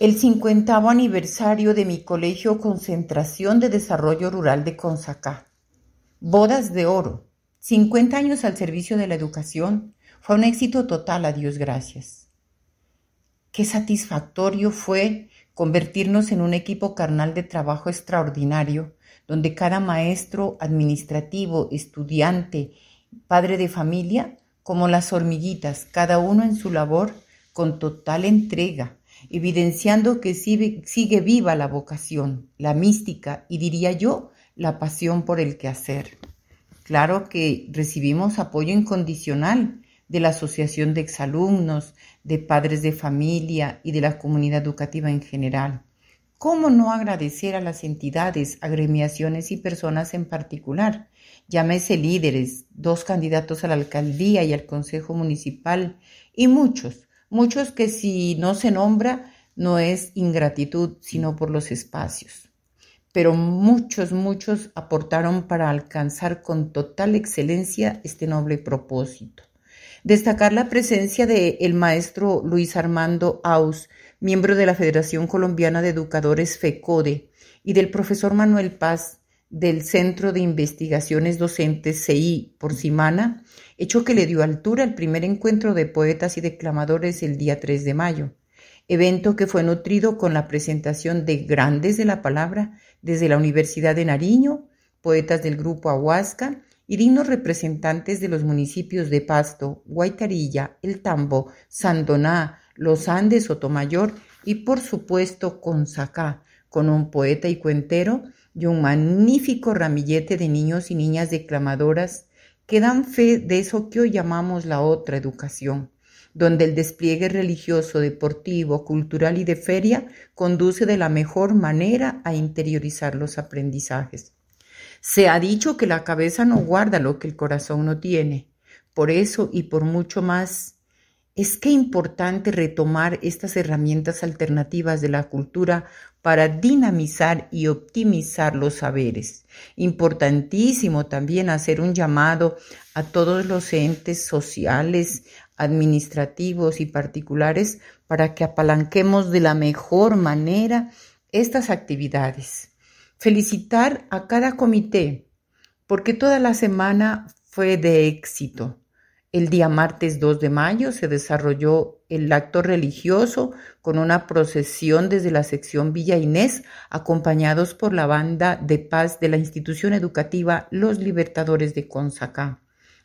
el 50 aniversario de mi colegio Concentración de Desarrollo Rural de Consacá. Bodas de Oro, 50 años al servicio de la educación, fue un éxito total, a Dios gracias. Qué satisfactorio fue convertirnos en un equipo carnal de trabajo extraordinario, donde cada maestro, administrativo, estudiante, padre de familia, como las hormiguitas, cada uno en su labor, con total entrega, evidenciando que sigue viva la vocación, la mística y diría yo, la pasión por el quehacer. Claro que recibimos apoyo incondicional de la Asociación de Exalumnos, de Padres de Familia y de la comunidad educativa en general. ¿Cómo no agradecer a las entidades, agremiaciones y personas en particular? Llámese líderes, dos candidatos a la alcaldía y al consejo municipal y muchos, Muchos que si no se nombra no es ingratitud, sino por los espacios. Pero muchos, muchos aportaron para alcanzar con total excelencia este noble propósito. Destacar la presencia del el maestro Luis Armando Aus, miembro de la Federación Colombiana de Educadores FECODE, y del profesor Manuel Paz, del Centro de Investigaciones Docentes CI por Simana, hecho que le dio altura al primer encuentro de poetas y declamadores el día 3 de mayo, evento que fue nutrido con la presentación de grandes de la palabra desde la Universidad de Nariño, poetas del grupo Ahuasca y dignos representantes de los municipios de Pasto, Guaitarilla, El Tambo, Sandoná, Los Andes, Sotomayor y por supuesto Consacá, con un poeta y cuentero y un magnífico ramillete de niños y niñas declamadoras que dan fe de eso que hoy llamamos la otra educación, donde el despliegue religioso, deportivo, cultural y de feria conduce de la mejor manera a interiorizar los aprendizajes. Se ha dicho que la cabeza no guarda lo que el corazón no tiene. Por eso y por mucho más, es que importante retomar estas herramientas alternativas de la cultura para dinamizar y optimizar los saberes. Importantísimo también hacer un llamado a todos los entes sociales, administrativos y particulares para que apalanquemos de la mejor manera estas actividades. Felicitar a cada comité, porque toda la semana fue de éxito el día martes 2 de mayo se desarrolló el acto religioso con una procesión desde la sección Villa Inés, acompañados por la banda de paz de la institución educativa Los Libertadores de Consacá.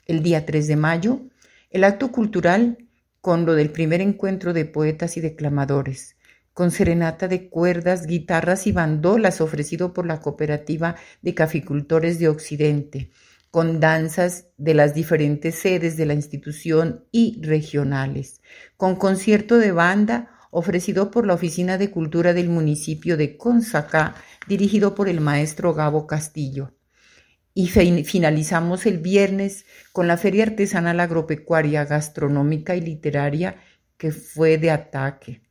El día 3 de mayo, el acto cultural con lo del primer encuentro de poetas y declamadores, con serenata de cuerdas, guitarras y bandolas ofrecido por la cooperativa de caficultores de Occidente con danzas de las diferentes sedes de la institución y regionales, con concierto de banda ofrecido por la Oficina de Cultura del municipio de Consacá, dirigido por el maestro Gabo Castillo. Y finalizamos el viernes con la Feria Artesanal Agropecuaria, Gastronómica y Literaria, que fue de ataque.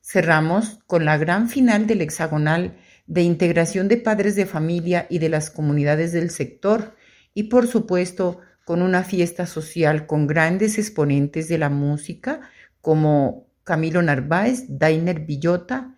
Cerramos con la gran final del hexagonal de integración de padres de familia y de las comunidades del sector, y por supuesto con una fiesta social con grandes exponentes de la música como Camilo Narváez, Dainer Villota,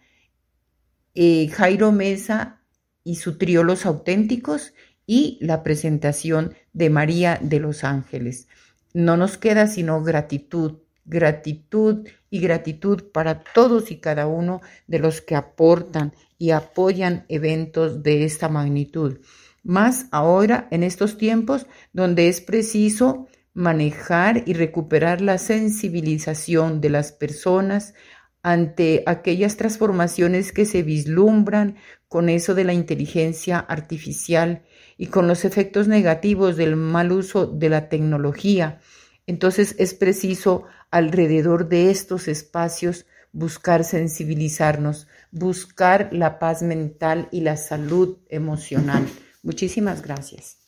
eh, Jairo Mesa y su trío Los Auténticos y la presentación de María de los Ángeles. No nos queda sino gratitud, gratitud y gratitud para todos y cada uno de los que aportan y apoyan eventos de esta magnitud más ahora en estos tiempos donde es preciso manejar y recuperar la sensibilización de las personas ante aquellas transformaciones que se vislumbran con eso de la inteligencia artificial y con los efectos negativos del mal uso de la tecnología. Entonces es preciso alrededor de estos espacios buscar sensibilizarnos, buscar la paz mental y la salud emocional. Muchísimas gracias.